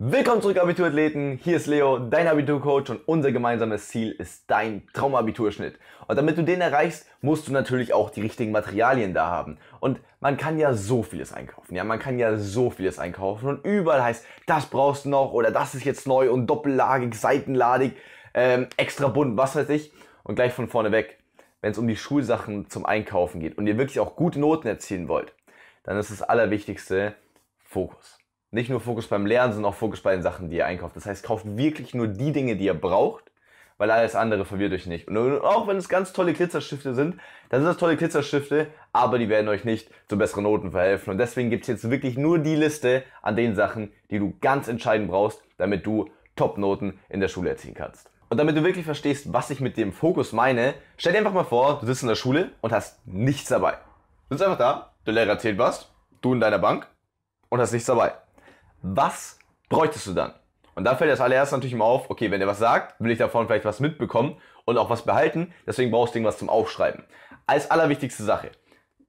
Willkommen zurück, Abiturathleten. Hier ist Leo, dein Abiturcoach und unser gemeinsames Ziel ist dein Traumabiturschnitt. Und damit du den erreichst, musst du natürlich auch die richtigen Materialien da haben. Und man kann ja so vieles einkaufen. Ja, man kann ja so vieles einkaufen. Und überall heißt, das brauchst du noch oder das ist jetzt neu und doppellagig, seitenladig, ähm, extra bunt, was weiß ich. Und gleich von vorne weg, wenn es um die Schulsachen zum Einkaufen geht und ihr wirklich auch gute Noten erzielen wollt, dann ist das Allerwichtigste Fokus nicht nur Fokus beim Lernen, sondern auch Fokus bei den Sachen, die ihr einkauft. Das heißt, kauft wirklich nur die Dinge, die ihr braucht, weil alles andere verwirrt euch nicht. Und auch wenn es ganz tolle Glitzerstifte sind, dann sind das tolle Glitzerstifte, aber die werden euch nicht zu besseren Noten verhelfen. Und deswegen gibt es jetzt wirklich nur die Liste an den Sachen, die du ganz entscheidend brauchst, damit du Top-Noten in der Schule erzielen kannst. Und damit du wirklich verstehst, was ich mit dem Fokus meine, stell dir einfach mal vor, du sitzt in der Schule und hast nichts dabei. Du sitzt einfach da, der Lehrer erzählt was, du in deiner Bank und hast nichts dabei was bräuchtest du dann? Und da fällt das allererst natürlich immer auf, okay, wenn der was sagt, will ich davon vielleicht was mitbekommen und auch was behalten, deswegen brauchst du irgendwas zum Aufschreiben. Als allerwichtigste Sache,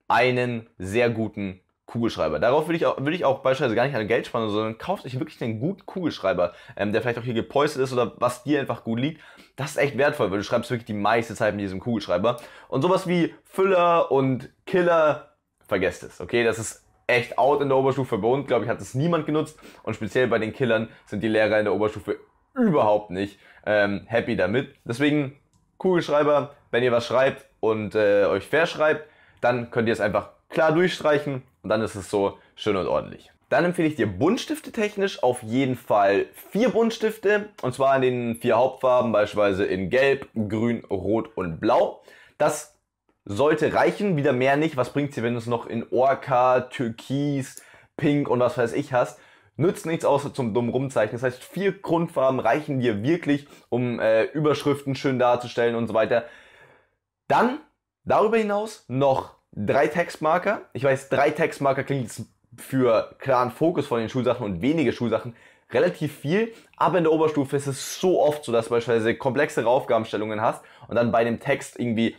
einen sehr guten Kugelschreiber. Darauf will ich, auch, würde ich auch beispielsweise gar nicht an Geld sparen, sondern kaufst euch wirklich einen guten Kugelschreiber, ähm, der vielleicht auch hier gepolstert ist oder was dir einfach gut liegt. Das ist echt wertvoll, weil du schreibst wirklich die meiste Zeit mit diesem Kugelschreiber. Und sowas wie Füller und Killer, vergesst es, okay? Das ist echt out in der Oberstufe. Bei uns, glaube ich, hat es niemand genutzt. Und speziell bei den Killern sind die Lehrer in der Oberstufe überhaupt nicht ähm, happy damit. Deswegen, Kugelschreiber, wenn ihr was schreibt und äh, euch verschreibt, dann könnt ihr es einfach klar durchstreichen und dann ist es so schön und ordentlich. Dann empfehle ich dir Buntstifte technisch auf jeden Fall vier Buntstifte und zwar in den vier Hauptfarben, beispielsweise in Gelb, Grün, Rot und Blau. Das sollte reichen, wieder mehr nicht. Was bringt sie, wenn du es noch in Orca, Türkis, Pink und was weiß ich hast? Nützt nichts außer zum dummen Rumzeichen. Das heißt, vier Grundfarben reichen dir wirklich, um äh, Überschriften schön darzustellen und so weiter. Dann darüber hinaus noch drei Textmarker. Ich weiß, drei Textmarker klingt für klaren Fokus von den Schulsachen und wenige Schulsachen relativ viel, aber in der Oberstufe ist es so oft so, dass du beispielsweise komplexere Aufgabenstellungen hast und dann bei dem Text irgendwie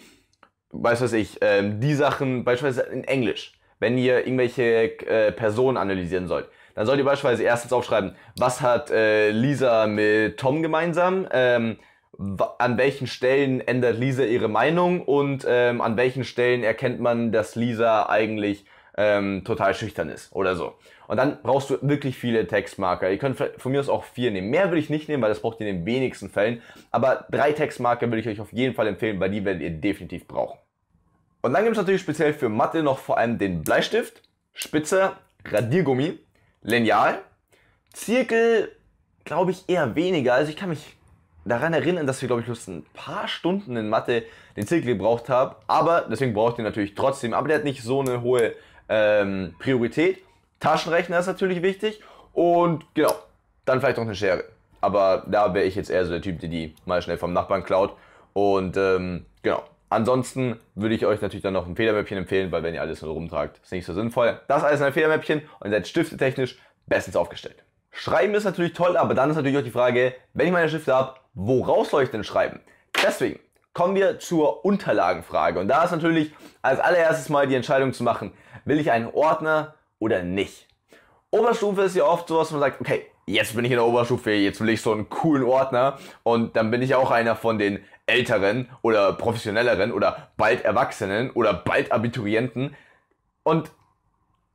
weiß was ich, ähm, die Sachen, beispielsweise in Englisch, wenn ihr irgendwelche äh, Personen analysieren sollt, dann sollt ihr beispielsweise erstens aufschreiben, was hat äh, Lisa mit Tom gemeinsam, ähm, an welchen Stellen ändert Lisa ihre Meinung und ähm, an welchen Stellen erkennt man, dass Lisa eigentlich ähm, total schüchtern ist oder so. Und dann brauchst du wirklich viele Textmarker. Ihr könnt von mir aus auch vier nehmen. Mehr würde ich nicht nehmen, weil das braucht ihr in den wenigsten Fällen. Aber drei Textmarker würde ich euch auf jeden Fall empfehlen, weil die werdet ihr definitiv brauchen. Und dann gibt es natürlich speziell für Mathe noch vor allem den Bleistift, Spitze, Radiergummi, Lineal, Zirkel, glaube ich eher weniger. Also ich kann mich daran erinnern, dass wir, glaube ich, bloß ein paar Stunden in Mathe den Zirkel gebraucht haben. Aber deswegen braucht ihr natürlich trotzdem. Aber der hat nicht so eine hohe ähm, Priorität. Taschenrechner ist natürlich wichtig und genau, dann vielleicht noch eine Schere. Aber da wäre ich jetzt eher so der Typ, der die mal schnell vom Nachbarn klaut. Und ähm, genau, Ansonsten würde ich euch natürlich dann noch ein Federmäppchen empfehlen, weil wenn ihr alles nur rumtragt, ist nicht so sinnvoll. Das alles in ein Federmäppchen und seid stiftetechnisch bestens aufgestellt. Schreiben ist natürlich toll, aber dann ist natürlich auch die Frage, wenn ich meine Stifte habe, woraus soll ich denn schreiben? Deswegen kommen wir zur Unterlagenfrage. Und da ist natürlich als allererstes mal die Entscheidung zu machen, will ich einen Ordner oder nicht. Oberstufe ist ja oft so, dass man sagt, okay, jetzt bin ich in der Oberstufe, jetzt will ich so einen coolen Ordner und dann bin ich auch einer von den Älteren oder Professionelleren oder bald Erwachsenen oder bald Abiturienten. Und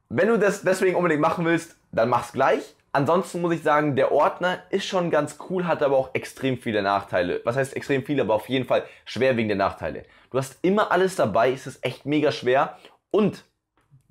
wenn du das deswegen unbedingt machen willst, dann mach's gleich. Ansonsten muss ich sagen, der Ordner ist schon ganz cool, hat aber auch extrem viele Nachteile. Was heißt extrem viele, aber auf jeden Fall schwerwiegende Nachteile. Du hast immer alles dabei, es ist echt mega schwer und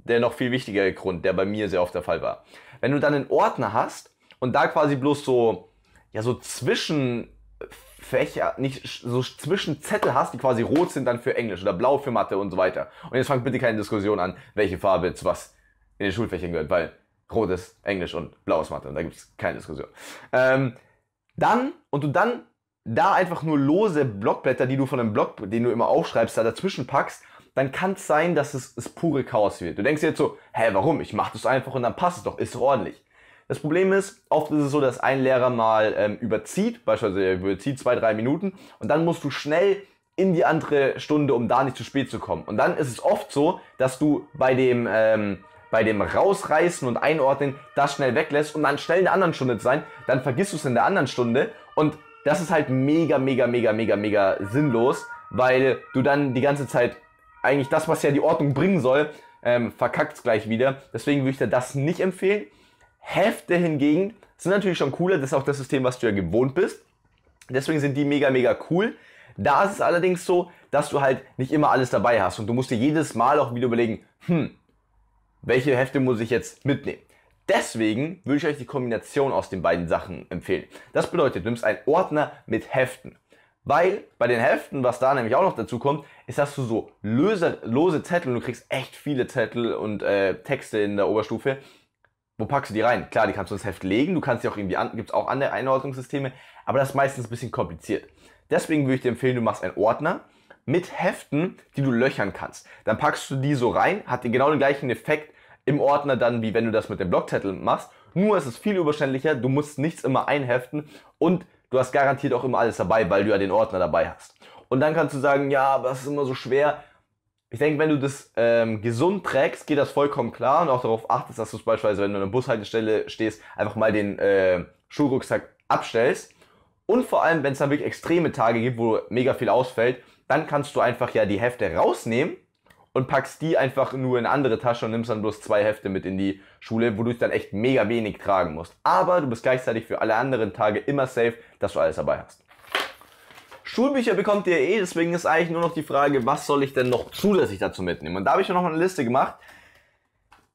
der noch viel wichtigere Grund, der bei mir sehr oft der Fall war. Wenn du dann einen Ordner hast und da quasi bloß so, ja, so Zwischenfächer, nicht so Zwischenzettel hast, die quasi rot sind dann für Englisch oder blau für Mathe und so weiter. Und jetzt fangt bitte keine Diskussion an, welche Farbe zu was in den Schulfächern gehört, weil rot ist Englisch und blau ist Mathe und da gibt es keine Diskussion. Ähm, dann, und du dann da einfach nur lose Blockblätter, die du von einem Block, den du immer aufschreibst, da dazwischen packst dann kann es sein, dass es, es pure Chaos wird. Du denkst dir jetzt so, hä, warum? Ich mache das einfach und dann passt es doch, ist doch ordentlich. Das Problem ist, oft ist es so, dass ein Lehrer mal ähm, überzieht, beispielsweise er überzieht zwei, drei Minuten und dann musst du schnell in die andere Stunde, um da nicht zu spät zu kommen. Und dann ist es oft so, dass du bei dem, ähm, bei dem Rausreißen und Einordnen das schnell weglässt, und dann schnell in der anderen Stunde zu sein. Dann vergisst du es in der anderen Stunde und das ist halt mega, mega, mega, mega, mega sinnlos, weil du dann die ganze Zeit eigentlich das, was ja die Ordnung bringen soll, ähm, verkackt es gleich wieder. Deswegen würde ich dir das nicht empfehlen. Hefte hingegen sind natürlich schon cooler. Das ist auch das System, was du ja gewohnt bist. Deswegen sind die mega, mega cool. Da ist es allerdings so, dass du halt nicht immer alles dabei hast und du musst dir jedes Mal auch wieder überlegen, hm, welche Hefte muss ich jetzt mitnehmen? Deswegen würde ich euch die Kombination aus den beiden Sachen empfehlen. Das bedeutet, du nimmst einen Ordner mit Heften weil bei den Heften, was da nämlich auch noch dazu kommt, ist, dass du so löse, lose Zettel und du kriegst echt viele Zettel und äh, Texte in der Oberstufe. Wo packst du die rein? Klar, die kannst du ins Heft legen, du kannst die auch irgendwie an, gibt es auch andere Einordnungssysteme, aber das ist meistens ein bisschen kompliziert. Deswegen würde ich dir empfehlen, du machst einen Ordner mit Heften, die du löchern kannst. Dann packst du die so rein, hat genau den gleichen Effekt im Ordner dann, wie wenn du das mit dem Blockzettel machst. Nur ist es viel überständlicher, du musst nichts immer einheften und Du hast garantiert auch immer alles dabei, weil du ja den Ordner dabei hast. Und dann kannst du sagen, ja, aber es ist immer so schwer. Ich denke, wenn du das ähm, gesund trägst, geht das vollkommen klar und auch darauf achtest, dass du beispielsweise, wenn du an der Bushaltestelle stehst, einfach mal den äh, Schulrucksack abstellst. Und vor allem, wenn es dann wirklich extreme Tage gibt, wo mega viel ausfällt, dann kannst du einfach ja die Hefte rausnehmen und packst die einfach nur in eine andere Tasche und nimmst dann bloß zwei Hefte mit in die Schule, wodurch dann echt mega wenig tragen musst. Aber du bist gleichzeitig für alle anderen Tage immer safe, dass du alles dabei hast. Schulbücher bekommt ihr eh, deswegen ist eigentlich nur noch die Frage, was soll ich denn noch zusätzlich dazu mitnehmen? Und da habe ich mir noch eine Liste gemacht.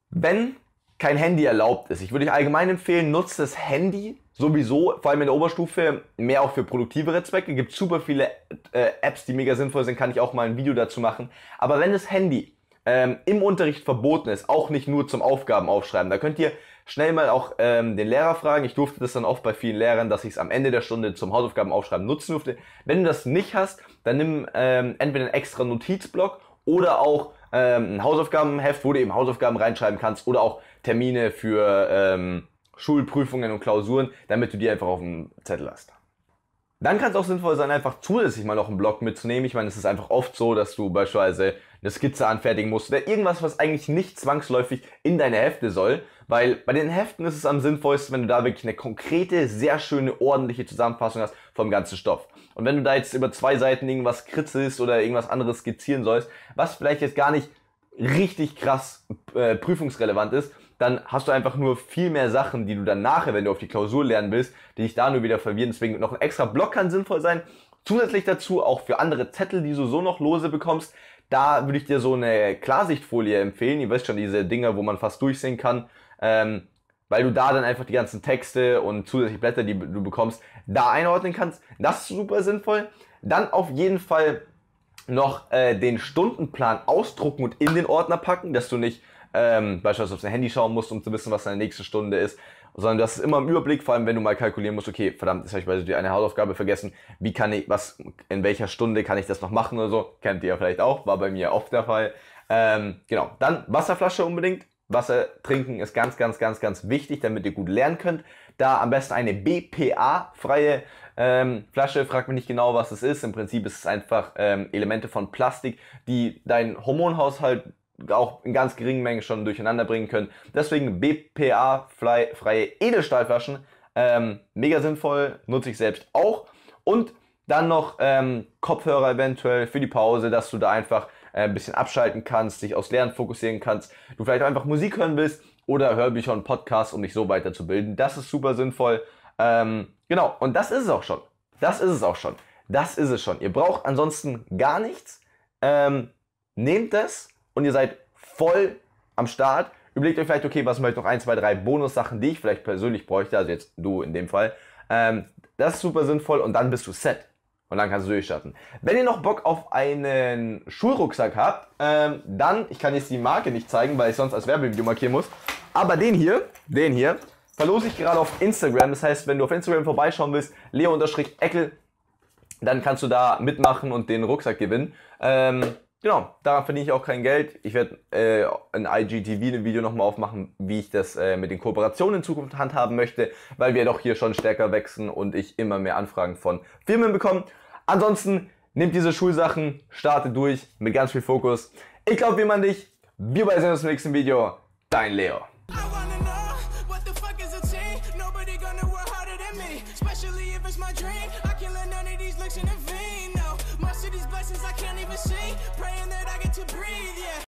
Wenn kein Handy erlaubt ist. Ich würde euch allgemein empfehlen, nutzt das Handy sowieso, vor allem in der Oberstufe, mehr auch für produktivere Zwecke. Gibt super viele äh, Apps, die mega sinnvoll sind, kann ich auch mal ein Video dazu machen. Aber wenn das Handy ähm, im Unterricht verboten ist, auch nicht nur zum Aufgaben aufschreiben, da könnt ihr schnell mal auch ähm, den Lehrer fragen. Ich durfte das dann oft bei vielen Lehrern, dass ich es am Ende der Stunde zum Hausaufgaben aufschreiben nutzen durfte. Wenn du das nicht hast, dann nimm ähm, entweder einen extra Notizblock oder auch ähm, ein Hausaufgabenheft, wo du eben Hausaufgaben reinschreiben kannst oder auch Termine für ähm, Schulprüfungen und Klausuren, damit du die einfach auf dem Zettel hast. Dann kann es auch sinnvoll sein, einfach zusätzlich mal noch einen Blog mitzunehmen. Ich meine, es ist einfach oft so, dass du beispielsweise eine Skizze anfertigen musst oder irgendwas, was eigentlich nicht zwangsläufig in deine Hefte soll. Weil bei den Heften ist es am sinnvollsten, wenn du da wirklich eine konkrete, sehr schöne, ordentliche Zusammenfassung hast vom ganzen Stoff. Und wenn du da jetzt über zwei Seiten irgendwas kritzelst oder irgendwas anderes skizzieren sollst, was vielleicht jetzt gar nicht richtig krass äh, prüfungsrelevant ist, dann hast du einfach nur viel mehr Sachen, die du dann nachher, wenn du auf die Klausur lernen willst, die dich da nur wieder verwirren. Deswegen noch ein extra Block kann sinnvoll sein. Zusätzlich dazu auch für andere Zettel, die du so noch lose bekommst, da würde ich dir so eine Klarsichtfolie empfehlen. Ihr wisst schon, diese Dinger, wo man fast durchsehen kann. Ähm, weil du da dann einfach die ganzen Texte und zusätzliche Blätter, die du bekommst, da einordnen kannst. Das ist super sinnvoll. Dann auf jeden Fall noch äh, den Stundenplan ausdrucken und in den Ordner packen, dass du nicht ähm, beispielsweise auf dein Handy schauen musst, um zu wissen, was deine nächste Stunde ist, sondern du hast es immer im Überblick, vor allem wenn du mal kalkulieren musst, okay, verdammt, jetzt habe ich beispielsweise eine Hausaufgabe vergessen, wie kann ich, was, in welcher Stunde kann ich das noch machen oder so, kennt ihr ja vielleicht auch, war bei mir oft der Fall. Ähm, genau, dann Wasserflasche unbedingt. Wasser trinken ist ganz, ganz, ganz, ganz wichtig, damit ihr gut lernen könnt. Da am besten eine BPA-freie ähm, Flasche, fragt mich nicht genau, was es ist. Im Prinzip ist es einfach ähm, Elemente von Plastik, die deinen Hormonhaushalt auch in ganz geringen Mengen schon durcheinander bringen können. Deswegen BPA-freie Edelstahlflaschen, ähm, mega sinnvoll, nutze ich selbst auch. Und dann noch ähm, Kopfhörer eventuell für die Pause, dass du da einfach äh, ein bisschen abschalten kannst, dich aufs Lernen fokussieren kannst, du vielleicht einfach Musik hören willst oder Hörbücher und Podcasts, um dich so weiterzubilden. Das ist super sinnvoll. Ähm, genau, und das ist es auch schon. Das ist es auch schon. Das ist es schon. Ihr braucht ansonsten gar nichts. Ähm, nehmt das, und ihr seid voll am Start. Überlegt euch vielleicht, okay, was möchte ich noch ein, zwei, drei Bonussachen, die ich vielleicht persönlich bräuchte, also jetzt du in dem Fall. Ähm, das ist super sinnvoll und dann bist du set. Und dann kannst du durchstarten. Wenn ihr noch Bock auf einen Schulrucksack habt, ähm, dann, ich kann jetzt die Marke nicht zeigen, weil ich sonst als Werbevideo markieren muss, aber den hier, den hier, verlose ich gerade auf Instagram. Das heißt, wenn du auf Instagram vorbeischauen willst, leo-eckel, dann kannst du da mitmachen und den Rucksack gewinnen. Ähm, Genau, daran verdiene ich auch kein Geld. Ich werde äh, in IGTV ein Video nochmal aufmachen, wie ich das äh, mit den Kooperationen in Zukunft handhaben möchte, weil wir doch hier schon stärker wachsen und ich immer mehr Anfragen von Firmen bekomme. Ansonsten nimm diese Schulsachen, starte durch mit ganz viel Fokus. Ich glaube, wir man dich. Wir bei sehen uns im nächsten Video. Dein Leo. especially if it's my dream. I can learn none of these looks in the these blessings I can't even see. Praying that I get to breathe, yeah.